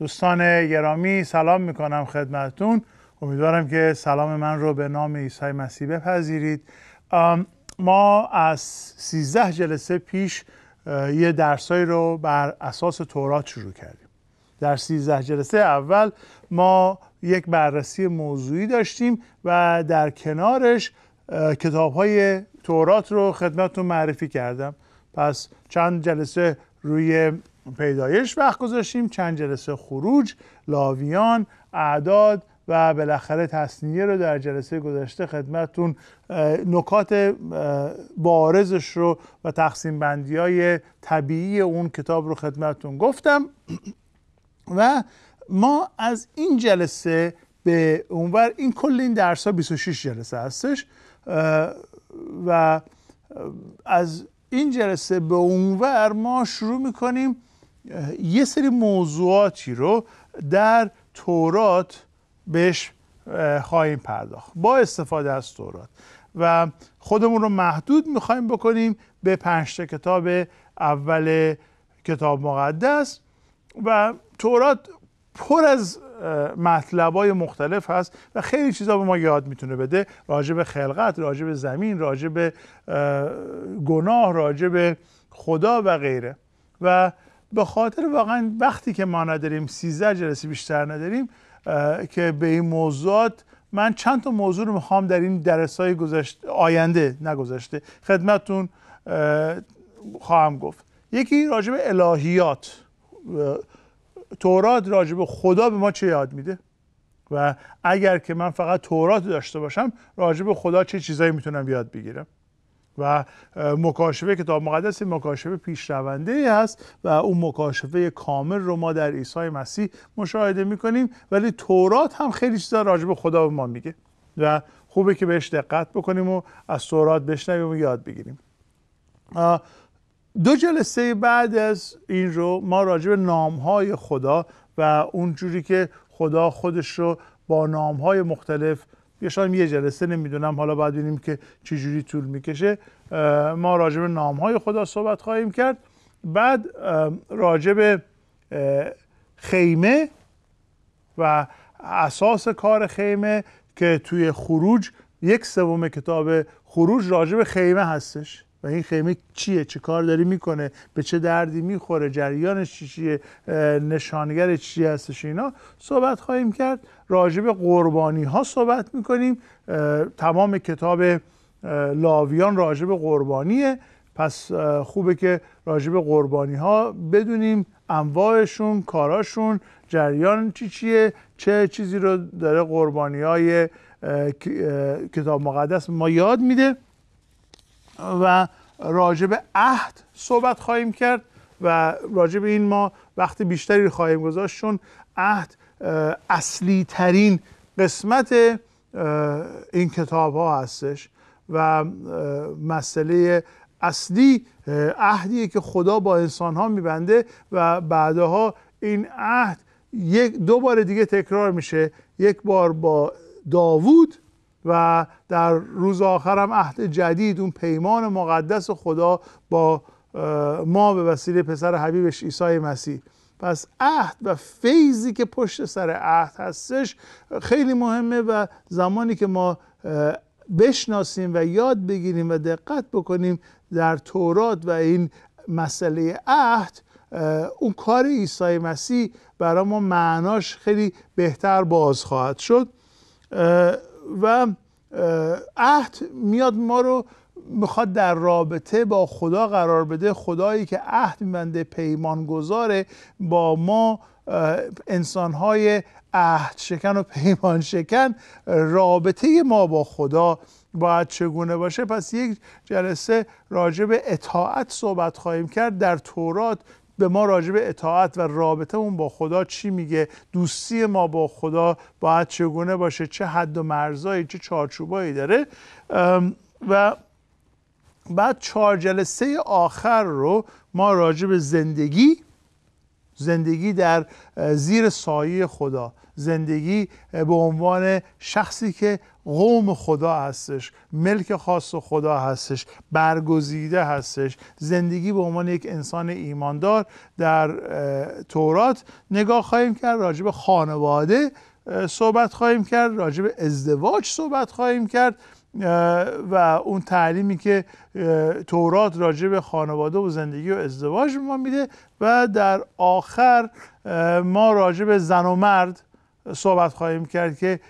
دوستان گرامی سلام میکنم خدمتون امیدوارم که سلام من رو به نام عیسی مسیح بپذیرید ما از 13 جلسه پیش یه درسایی رو بر اساس تورات شروع کردیم در 13 جلسه اول ما یک بررسی موضوعی داشتیم و در کنارش کتاب های تورات رو خدمتتون معرفی کردم پس چند جلسه روی پیدایش وقت گذاشتیم چند جلسه خروج لاویان اعداد و بالاخره تصنیه رو در جلسه گذشته خدمتتون نکات بارزش رو و تقسیم بندی های طبیعی اون کتاب رو خدمتتون گفتم و ما از این جلسه به اونور این کل این درس ها 26 جلسه هستش و از این جلسه به اونور ما شروع میکنیم یه سری موضوعاتی رو در تورات بهش خواهیم پرداخت با استفاده از تورات و خودمون رو محدود میخوایم بکنیم به پنج کتاب اول کتاب مقدس و تورات پر از مطلبای مختلف هست و خیلی چیزا به ما یاد میتونه بده راجع به خلقت راجع به زمین راجع به گناه راجع به خدا و غیره و به خاطر واقعا وقتی که ما نداریم 13 جلسه بیشتر نداریم که به این موضوعات من چند تا موضوع رو میخوام در این درس های آینده نگذشته خدمتون خواهم گفت یکی راجب الهیات تورات راجب خدا به ما چه یاد میده و اگر که من فقط تورات داشته باشم راجب خدا چه چیزایی میتونم یاد بگیرم و مکاشفه کتاب مقدس مکاشفه پیشرونده ای هست و اون مکاشفه کامل رو ما در عیسی مسیح مشاهده میکنیم ولی تورات هم خیلی چیزا راجع به خدا به ما میگه و خوبه که بهش دقت بکنیم و از تورات بشنویم و یاد بگیریم دو جلسه بعد از این رو ما راجع به نامهای خدا و اون جوری که خدا خودش رو با نامهای مختلف یا یه جلسه نمیدونم حالا باید ببینیم که چجوری طول میکشه ما راجع به نامهای خدا صحبت خواهیم کرد بعد راجع به خیمه و اساس کار خیمه که توی خروج یک سوم کتاب خروج راجع به خیمه هستش این خیمه چیه چه کار داری میکنه به چه دردی میخوره جریانش چی چیه نشانگر چی هستش اینا صحبت خواهیم کرد راجب قربانی ها صحبت میکنیم تمام کتاب لاویان راجب قربانیه پس خوبه که راجب قربانی ها بدونیم انواعشون کاراشون جریان چی چیه چه چیزی رو داره قربانی های کتاب مقدس ما یاد میده و راجب عهد صحبت خواهیم کرد و به این ما وقت بیشتری خواهیم گذاشت چون عهد اصلی ترین قسمت این کتاب ها هستش و مسئله اصلی عهدیه که خدا با انسان ها میبنده و بعدها این عهد یک دو بار دیگه تکرار میشه یک بار با داوود و در روز آخر هم عهد جدید اون پیمان مقدس خدا با ما به وسیله پسر حبیبش عیسی مسیح پس عهد و فیضی که پشت سر عهد هستش خیلی مهمه و زمانی که ما بشناسیم و یاد بگیریم و دقت بکنیم در تورات و این مسئله عهد اون کار عیسی مسیح برای ما معناش خیلی بهتر باز خواهد شد و عهد میاد ما رو میخواد در رابطه با خدا قرار بده خدایی که عهد میبنده پیمان گذاره با ما انسانهای عهد شکن و پیمان شکن رابطه ما با خدا باید چگونه باشه پس یک جلسه راجع به اطاعت صحبت خواهیم کرد در تورات به ما راجع به اطاعت و اون با خدا چی میگه دوستی ما با خدا باید چگونه باشه چه حد و مرزایی چه چارچوبایی داره و بعد چهار جلسه آخر رو ما راجع به زندگی زندگی در زیر سایه خدا زندگی به عنوان شخصی که قوم خدا هستش ملک خاص خدا هستش برگزیده هستش زندگی به عنوان یک انسان ایماندار در تورات نگاه خواهیم کرد راجب خانواده صحبت خواهیم کرد راجب ازدواج صحبت خواهیم کرد و اون تعلیمی که تورات راجع به خانواده و زندگی و ازدواج ما میده و در آخر ما راجع به زن و مرد صحبت خواهیم کرد که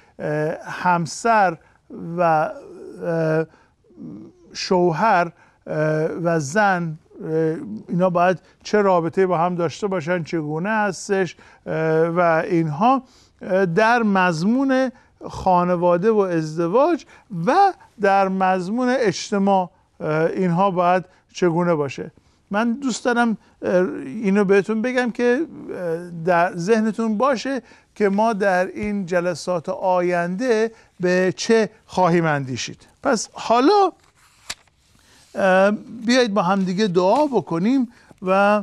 همسر و شوهر و زن اینا باید چه رابطه با هم داشته باشن چگونه هستش و اینها در مضمون خانواده و ازدواج و در مضمون اجتماع اینها باید چگونه باشه من دوست دارم اینو بهتون بگم که در ذهنتون باشه که ما در این جلسات آینده به چه خواهیم اندیشید پس حالا بیایید با دیگه دعا بکنیم و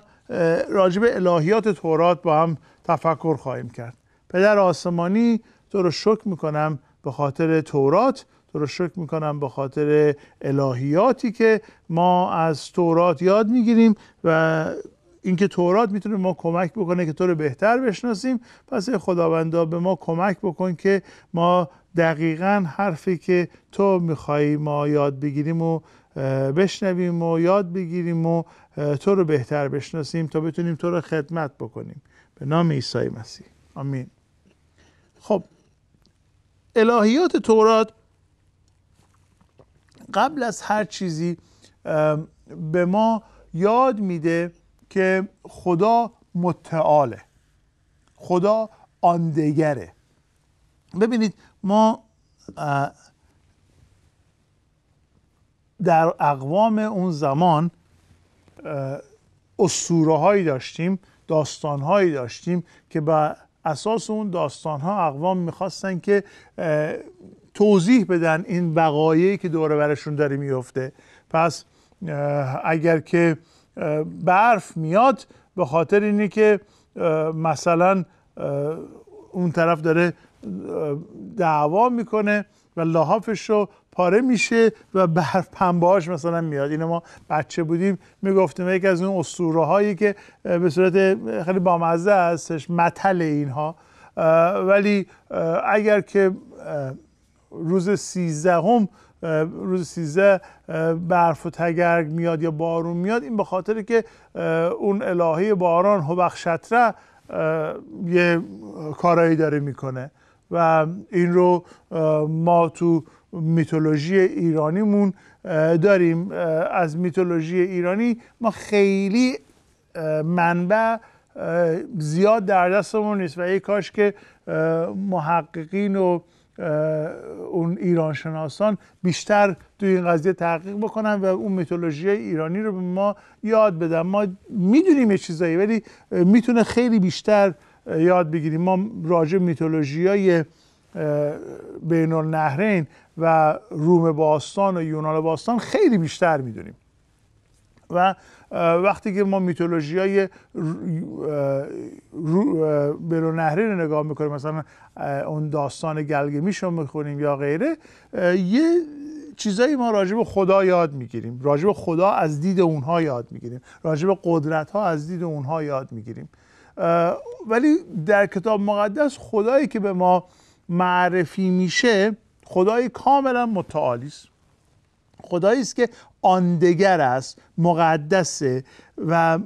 راجب الهیات تورات با هم تفکر خواهیم کرد پدر آسمانی تو رو شکر میکنم به خاطر تورات تو رو شکر میکنم به خاطر الهیاتی که ما از تورات یاد میگیریم و اینکه تورات میتونه ما کمک بکنه که تو رو بهتر بشناسیم پس خداوندا به ما کمک بکن که ما دقیقا حرفی که تو میخوایی ما یاد بگیریم و بشنویم و یاد بگیریم و تو رو بهتر بشناسیم تا بتونیم تو رو خدمت بکنیم به نام عیسی مسیح آمین خب الهیات تورات قبل از هر چیزی به ما یاد میده که خدا متعاله خدا آندگره ببینید ما در اقوام اون زمان اسطوره هایی داشتیم داستان هایی داشتیم که به اساس اون داستان ها اقوام میخواستن که توضیح بدن این بقایی که دوره برشون داره میفته پس اگر که برف میاد به خاطر اینه که مثلا اون طرف داره دعوا میکنه و لاحافش رو پاره میشه و برف پنبهاش مثلا میاد اینه ما بچه بودیم میگفتیم یکی از اون اسطوره هایی که به صورت خیلی بامزه هستش متل اینها ولی اگر که روز سیزدهم روز سیزه برف و تگرگ میاد یا بارون میاد این به خاطر که اون الهه باران بخشتره یه کارایی داره میکنه و این رو ما تو میتولوژی ایرانیمون داریم از میتولوژی ایرانی ما خیلی منبع زیاد در دستمون نیست و یه کاش که محققین و اون ایران شناسان بیشتر توی این قضیه تحقیق بکنن و اون میتولوژی ایرانی رو به ما یاد بدن ما میدونیم یه چیزایی ولی میتونه خیلی بیشتر یاد بگیریم ما راجع میتولوژی های بین النهرین و روم باستان و یونان باستان خیلی بیشتر میدونیم و وقتی که ما میتولوژی های برو نهری رو نگاه میکنیم مثلا اون داستان گلگمیش رو میخونیم یا غیره یه چیزایی ما راجب خدا یاد میگیریم راجب به خدا از دید اونها یاد میگیریم راجب قدرت ها از دید اونها یاد میگیریم ولی در کتاب مقدس خدایی که به ما معرفی میشه خدای کاملا متعالی خدایی است که آندگر است مقدسه و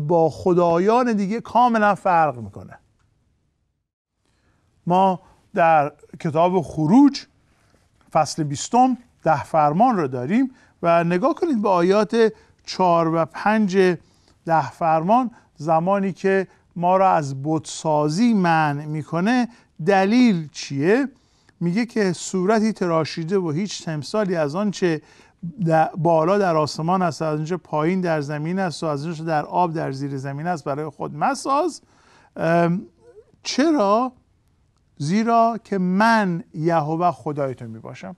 با خدایان دیگه کاملا فرق میکنه ما در کتاب خروج فصل بیستم ده فرمان رو داریم و نگاه کنید به آیات چهار و پنج ده فرمان زمانی که ما را از بودسازی من میکنه دلیل چیه میگه که صورتی تراشیده و هیچ تمثالی از آنچه بالا در آسمان است از اونجا پایین در زمین است و از اینجا در آب در زیر زمین است برای خود مساز چرا زیرا که من یهوه خدای تو می باشم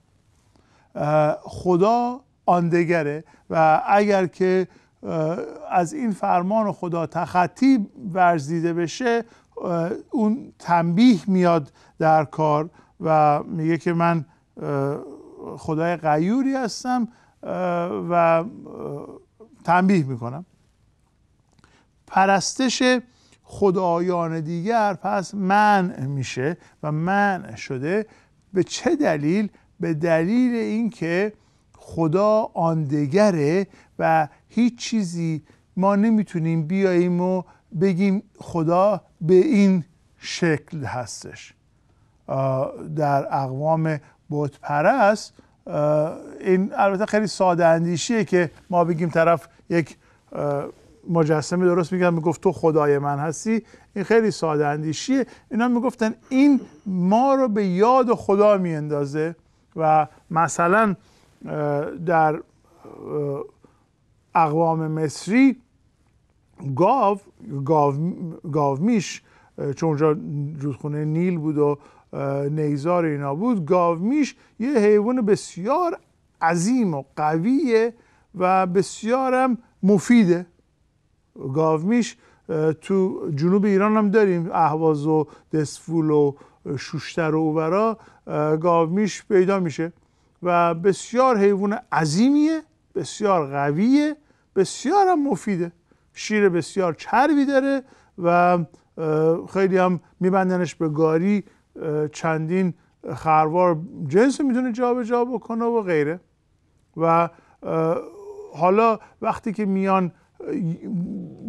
خدا آندگره و اگر که از این فرمان خدا تخطی ورزیده بشه اون تنبیه میاد در کار و میگه که من خدای غیوری هستم و تنبیه میکنم پرستش خدایان دیگر پس من میشه و من شده به چه دلیل به دلیل اینکه خدا آندگره و هیچ چیزی ما نمیتونیم بیاییم و بگیم خدا به این شکل هستش در اقوام بت پرست این البته خیلی ساده اندیشیه که ما بگیم طرف یک مجسمه درست میگن میگفت تو خدای من هستی این خیلی ساده اندیشیه اینا میگفتن این ما رو به یاد خدا میاندازه و مثلا در اقوام مصری گاو گاو, گاو میش چون اونجا رودخونه نیل بود و نیزار اینا بود گاومیش یه حیوان بسیار عظیم و قویه و بسیارم مفیده گاومیش تو جنوب ایران هم داریم اهواز و دسفول و شوشتر و اوورا گاومیش پیدا میشه و بسیار حیوان عظیمیه بسیار قویه بسیار هم مفیده شیر بسیار چربی داره و خیلی هم میبندنش به گاری چندین خروار جنس میتونه جابجا بکنه و غیره و حالا وقتی که میان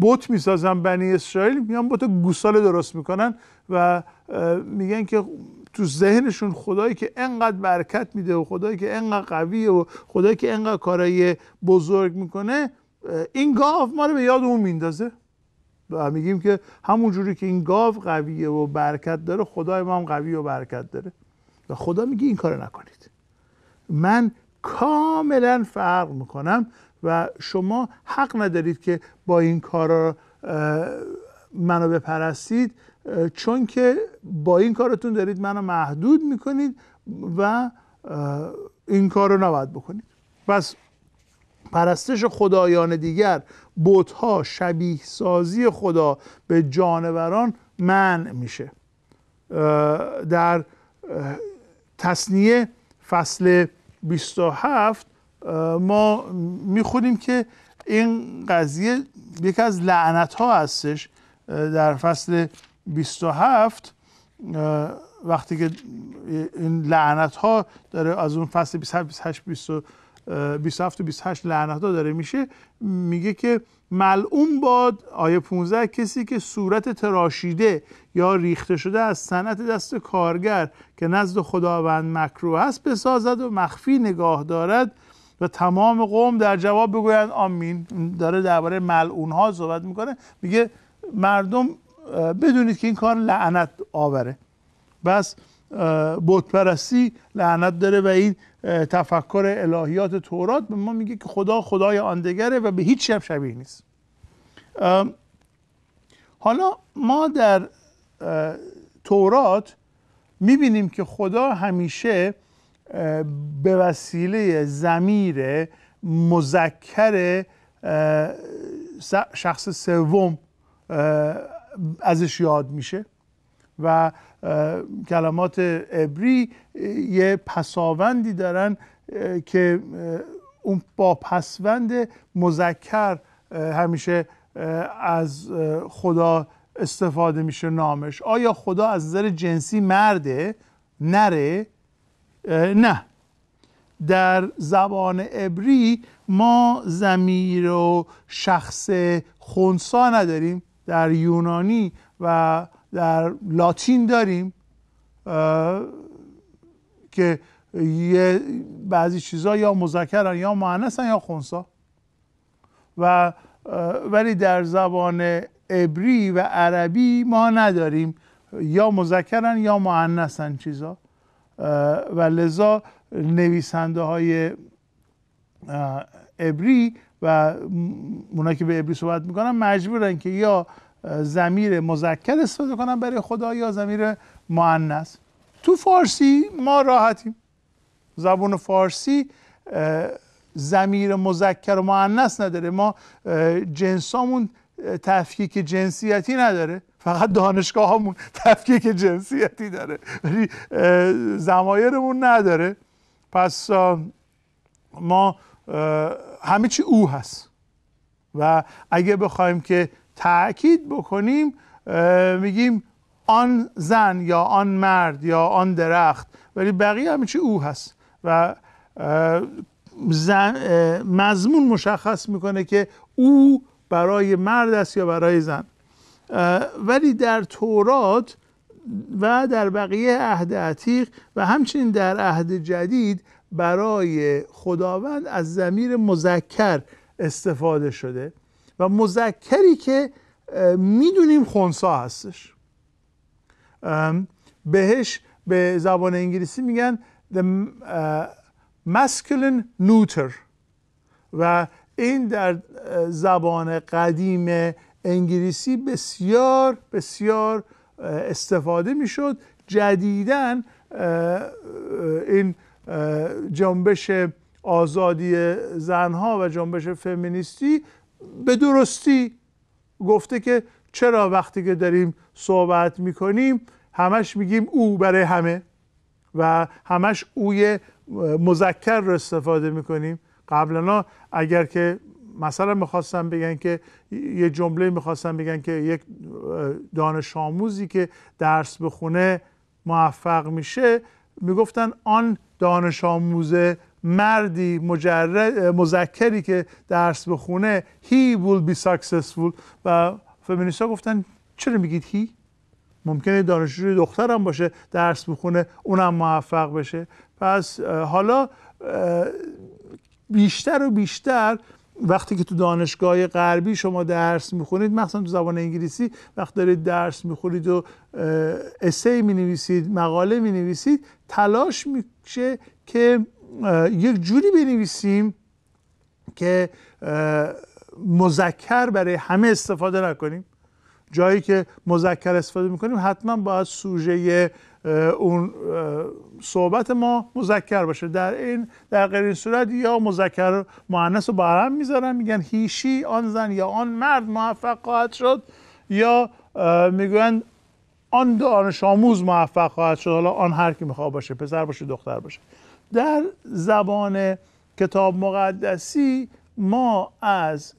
بت میسازن بنی اسرائیل میان بت گوساله درست میکنن و میگن که تو ذهنشون خدایی که انقدر برکت میده و خدایی که انقدر قویه و خدایی که انقدر کارای بزرگ میکنه این گاف ما رو به یاد اون میندازه و میگیم که همون جوری که این گاو قویه و برکت داره خدای ما هم قوی و برکت داره و خدا میگه این کار نکنید من کاملا فرق میکنم و شما حق ندارید که با این کارا منو بپرستید چون که با این کارتون دارید منو محدود میکنید و این کار رو نباید بکنید پس پرستش خدایان دیگر بوتها شبیه سازی خدا به جانوران منع میشه در تصنیه فصل 27 ما میخونیم که این قضیه یکی از لعنت ها هستش در فصل 27 وقتی که این لعنت ها داره از اون فصل 27 28 27 و 28 ها داره میشه میگه که ملعون باد آیه 15 کسی که صورت تراشیده یا ریخته شده از صنعت دست کارگر که نزد خداوند مکروه است بسازد و مخفی نگاه دارد و تمام قوم در جواب بگویند آمین داره درباره ملعون ها صحبت میکنه میگه مردم بدونید که این کار لعنت آوره بس بتپرستی لعنت داره و این تفکر الهیات تورات به ما میگه که خدا خدای آندگره و به هیچ شب شبیه نیست حالا ما در تورات میبینیم که خدا همیشه به وسیله زمیر مذکر شخص سوم ازش یاد میشه و کلمات عبری یه پساوندی دارن که اون با پسوند مذکر همیشه از خدا استفاده میشه نامش آیا خدا از نظر جنسی مرده نره نه در زبان عبری ما زمیر و شخص خونسا نداریم در یونانی و در لاتین داریم که یه بعضی چیزها یا مذکرن یا مؤنثن یا خونسا و ولی در زبان عبری و عربی ما نداریم یا مذکرن یا مؤنثن چیزا و لذا نویسنده های عبری و اونا که به عبری صحبت میکنن مجبورن که یا زمیر مذکر استفاده کنن برای خدا یا زمیر مؤنث تو فارسی ما راحتیم زبون فارسی زمیر مذکر و معنیس نداره ما جنسامون تفکیک جنسیتی نداره فقط دانشگاه همون تفکیک جنسیتی داره ولی زمایرمون نداره پس ما همه چی او هست و اگه بخوایم که تاکید بکنیم میگیم آن زن یا آن مرد یا آن درخت ولی بقیه همه چی او هست و زن مضمون مشخص میکنه که او برای مرد است یا برای زن ولی در تورات و در بقیه عهد عتیق و همچنین در عهد جدید برای خداوند از زمیر مذکر استفاده شده و مذکری که میدونیم خونسا هستش بهش به زبان انگلیسی میگن the masculine neuter و این در زبان قدیم انگلیسی بسیار بسیار استفاده میشد جدیدن این جنبش آزادی زنها و جنبش فمینیستی به درستی گفته که چرا وقتی که داریم صحبت میکنیم همش میگیم او برای همه و همش اوی مذکر رو استفاده میکنیم قبلا اگر که مثلا میخواستم بگن که یه جمله میخواستم بگن که یک دانش آموزی که درس بخونه موفق میشه میگفتن آن دانش آموز مردی مذکری که درس بخونه he will be successful و ها گفتن چرا میگید هی ممکنه دانشجوی دخترم باشه درس بخونه اونم موفق بشه پس حالا بیشتر و بیشتر وقتی که تو دانشگاه غربی شما درس میخونید مثلا تو زبان انگلیسی وقتی دارید درس میخونید و اسی مینویسید مقاله مینویسید تلاش میشه که یک جوری بنویسیم که مذکر برای همه استفاده نکنیم جایی که مذکر استفاده میکنیم حتما باید سوژه اون صحبت ما مذکر باشه در این در غیر صورت یا مذکر مؤنث رو با هم میذارن میگن هیشی آن زن یا آن مرد موفق خواهد شد یا میگن آن دانش آموز موفق خواهد شد حالا آن هر کی میخواد باشه پسر باشه دختر باشه در زبان کتاب مقدسی ما از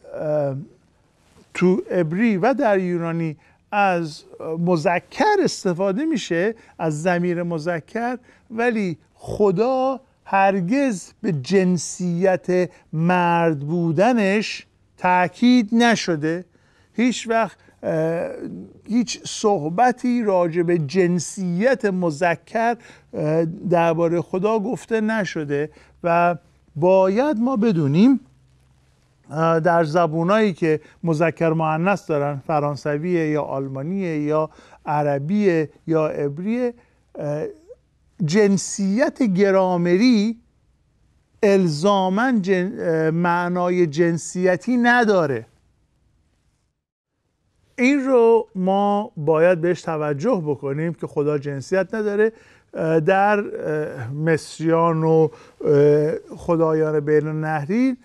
تو ابری و در یونانی از مذکر استفاده میشه از زمیر مذکر ولی خدا هرگز به جنسیت مرد بودنش تاکید نشده هیچ وقت هیچ صحبتی راجع به جنسیت مذکر درباره خدا گفته نشده و باید ما بدونیم در زبونایی که مذکر معنیس دارن فرانسویه یا آلمانیه یا عربیه یا عبریه جنسیت گرامری الزاما معنای جنسیتی نداره این رو ما باید بهش توجه بکنیم که خدا جنسیت نداره در مصریان و خدایان بین النهرین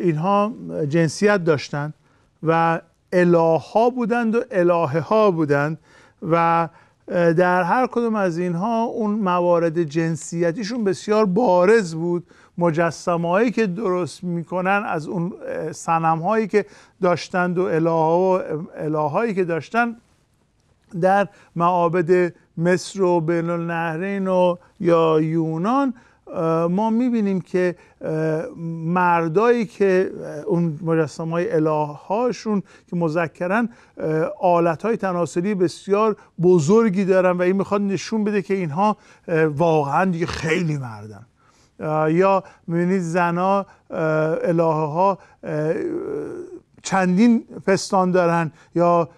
اینها جنسیت داشتند و الهها بودند و الهه ها بودند و در هر کدوم از اینها اون موارد جنسیتیشون بسیار بارز بود مجسم هایی که درست میکنن از اون سنم هایی که داشتند و اله و که داشتن در معابد مصر و بین النهرین و یا یونان ما میبینیم که مردایی که اون مجسم های اله هاشون که مذکرن آلت های تناسلی بسیار بزرگی دارن و این میخواد نشون بده که اینها واقعا دیگه خیلی مردن یا میبینید زنا الهه ها چندین پستان دارن یا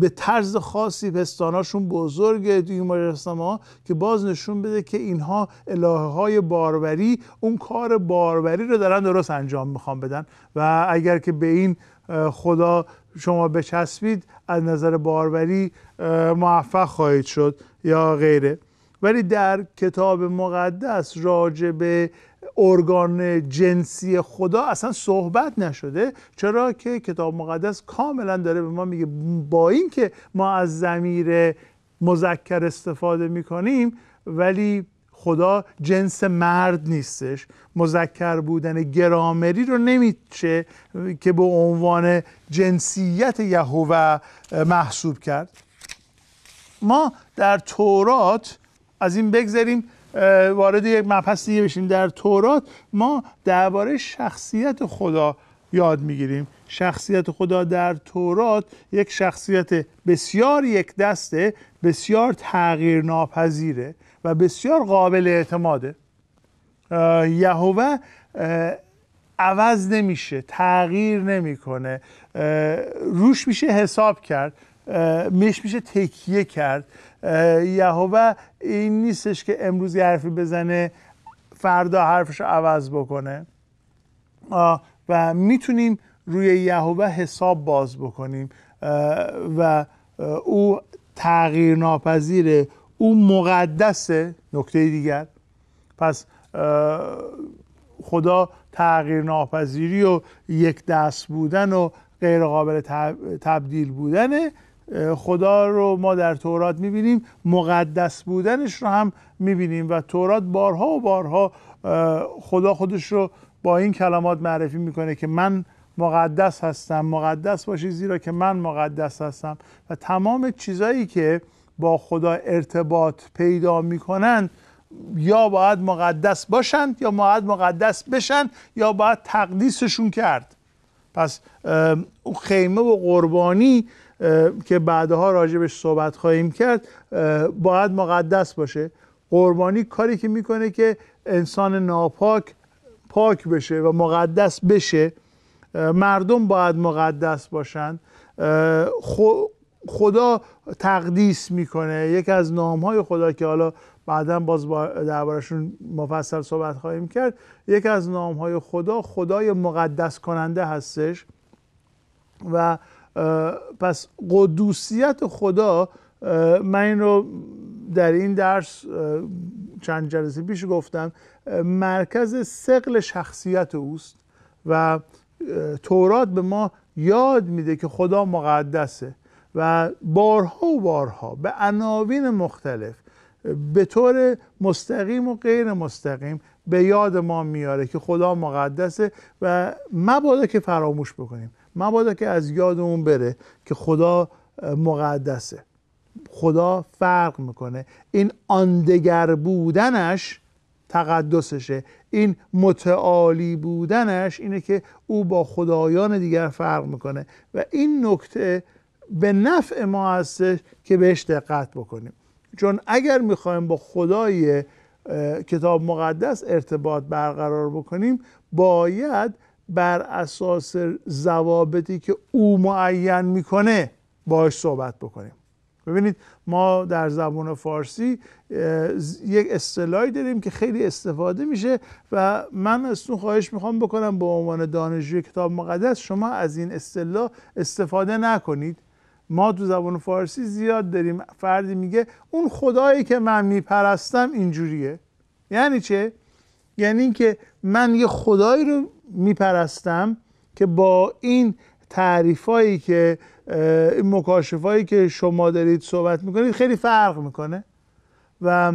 به طرز خاصی پستاناشون بزرگه توی این ها که باز نشون بده که اینها الهه های باروری اون کار باروری رو دارن درست انجام میخوان بدن و اگر که به این خدا شما بچسبید از نظر باروری موفق خواهید شد یا غیره ولی در کتاب مقدس راجع به ارگان جنسی خدا اصلا صحبت نشده چرا که کتاب مقدس کاملا داره به ما میگه با اینکه ما از زمیر مذکر استفاده میکنیم ولی خدا جنس مرد نیستش مذکر بودن گرامری رو نمیشه که به عنوان جنسیت یهوه محسوب کرد ما در تورات از این بگذریم وارد یک مبحث دیگه بشیم در تورات ما درباره شخصیت خدا یاد میگیریم شخصیت خدا در تورات یک شخصیت بسیار یک دسته بسیار تغییر و بسیار قابل اعتماده یهوه عوض نمیشه تغییر نمیکنه روش میشه حساب کرد مش میشه تکیه کرد یهوه این نیستش که امروز یه حرفی بزنه فردا حرفش رو عوض بکنه و میتونیم روی یهوه حساب باز بکنیم و او تغییر ناپذیره او مقدسه نکته دیگر پس خدا تغییر ناپذیری و یک دست بودن و غیر قابل تبدیل بودنه خدا رو ما در تورات میبینیم مقدس بودنش رو هم میبینیم و تورات بارها و بارها خدا خودش رو با این کلمات معرفی میکنه که من مقدس هستم مقدس باشی زیرا که من مقدس هستم و تمام چیزایی که با خدا ارتباط پیدا میکنند یا باید مقدس باشند یا باید مقدس بشن یا باید تقدیسشون کرد پس خیمه و قربانی که بعدها راجبش صحبت خواهیم کرد باید مقدس باشه قربانی کاری که میکنه که انسان ناپاک پاک بشه و مقدس بشه مردم باید مقدس باشن خدا تقدیس میکنه یکی از نامهای خدا که حالا بعدا باز دربارشون مفصل صحبت خواهیم کرد یکی از نامهای خدا خدای مقدس کننده هستش و پس قدوسیت خدا من این رو در این درس چند جلسه پیش گفتم مرکز سقل شخصیت اوست و تورات به ما یاد میده که خدا مقدسه و بارها و بارها به عناوین مختلف به طور مستقیم و غیر مستقیم به یاد ما میاره که خدا مقدسه و مبادا که فراموش بکنیم مبادا که از یادمون بره که خدا مقدسه خدا فرق میکنه این آندگر بودنش تقدسشه این متعالی بودنش اینه که او با خدایان دیگر فرق میکنه و این نکته به نفع ما هستش که بهش دقت بکنیم چون اگر میخوایم با خدای کتاب مقدس ارتباط برقرار بکنیم باید بر اساس ضوابطی که او معین میکنه باش صحبت بکنیم ببینید ما در زبان فارسی یک اصطلاحی داریم که خیلی استفاده میشه و من ازتون خواهش میخوام بکنم به عنوان دانشجوی کتاب مقدس شما از این اصطلاح استفاده نکنید ما تو زبان فارسی زیاد داریم فردی میگه اون خدایی که من میپرستم اینجوریه یعنی چه یعنی اینکه من یه خدایی رو میپرستم که با این تعریفایی که این مکاشفایی که شما دارید صحبت میکنید خیلی فرق میکنه و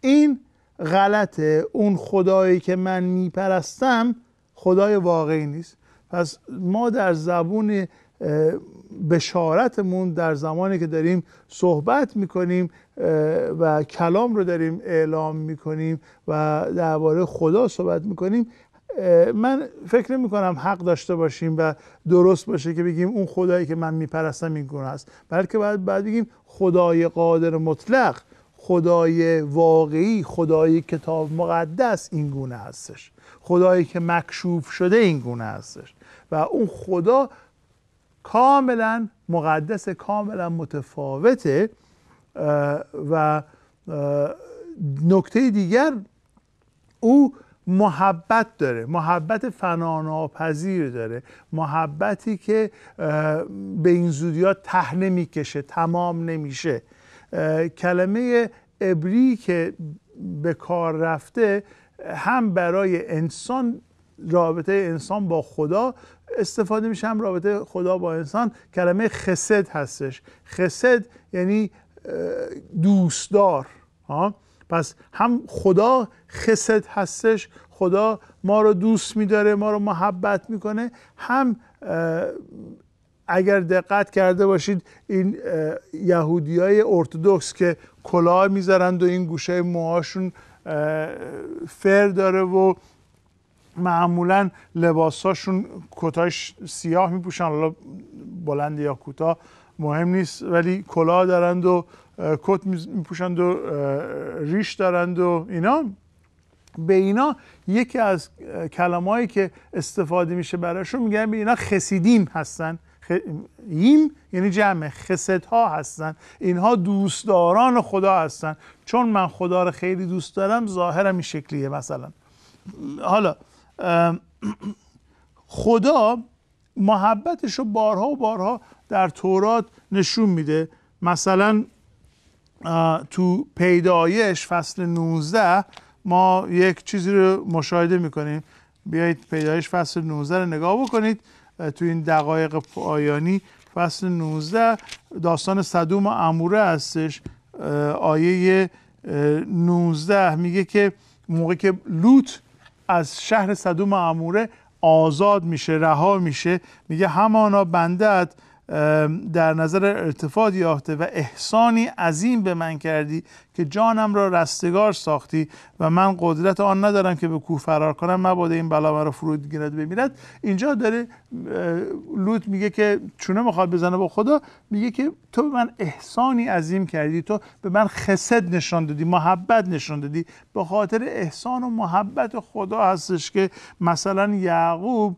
این غلطه اون خدایی که من میپرستم خدای واقعی نیست پس ما در زبون بشارتمون در زمانی که داریم صحبت میکنیم و کلام رو داریم اعلام میکنیم و درباره خدا صحبت میکنیم من فکر نمی کنم حق داشته باشیم و درست باشه که بگیم اون خدایی که من میپرستم این گونه است بلکه باید بعد بگیم خدای قادر مطلق خدای واقعی خدای کتاب مقدس این گونه هستش خدایی که مکشوف شده این گونه هستش و اون خدا کاملا مقدس کاملا متفاوته و نکته دیگر او محبت داره محبت فناناپذیر داره محبتی که به این زودی ها ته نمیکشه تمام نمیشه کلمه ابری که به کار رفته هم برای انسان رابطه انسان با خدا استفاده میشه هم رابطه خدا با انسان کلمه خسد هستش خسد یعنی دوستدار ها پس هم خدا خسد هستش خدا ما رو دوست میداره ما رو محبت میکنه هم اگر دقت کرده باشید این یهودی های ارتودکس که کلاه میذارند و این گوشه موهاشون فر داره و معمولا لباساشون کتاش سیاه میپوشن حالا بلند یا کوتاه مهم نیست ولی کلاه دارند و کت میپوشند و ریش دارند و اینا به اینا یکی از کلمهایی که استفاده میشه براشون میگن به اینا خسیدیم هستن خیم یعنی جمع خسد ها هستن اینها دوستداران خدا هستن چون من خدا رو خیلی دوست دارم ظاهرم این شکلیه مثلا حالا خدا محبتش رو بارها و بارها در تورات نشون میده مثلا تو پیدایش فصل 19 ما یک چیزی رو مشاهده میکنیم بیایید پیدایش فصل 19 رو نگاه بکنید تو این دقایق پایانی فصل 19 داستان صدوم و اموره هستش آیه 19 میگه که موقع که لوط از شهر صدوم و اموره آزاد میشه رها میشه میگه همانا بندت در نظر ارتفاع یافته و احسانی عظیم به من کردی که جانم را رستگار ساختی و من قدرت آن ندارم که به کوه فرار کنم مبادا این بلا مرا فرود گیرد بمیرد اینجا داره لوط میگه که چونه میخواد بزنه با خدا میگه که تو به من احسانی عظیم کردی تو به من خسد نشان دادی محبت نشان دادی به خاطر احسان و محبت خدا هستش که مثلا یعقوب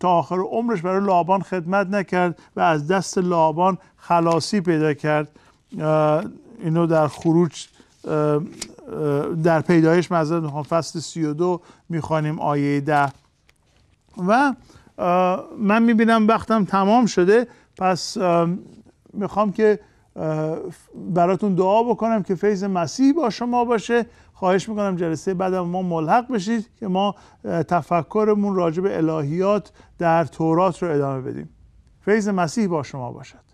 تا آخر عمرش برای لابان خدمت نکرد و از دست لابان خلاصی پیدا کرد اینو در خروج در پیدایش مذارت میخوام فصل سی و دو میخوانیم آیه ده و من میبینم وقتم تمام شده پس میخوام که براتون دعا بکنم که فیض مسیح با شما باشه خواهش میکنم جلسه بعد ما ملحق بشید که ما تفکرمون راجب الهیات در تورات رو ادامه بدیم فیض مسیح با شما باشد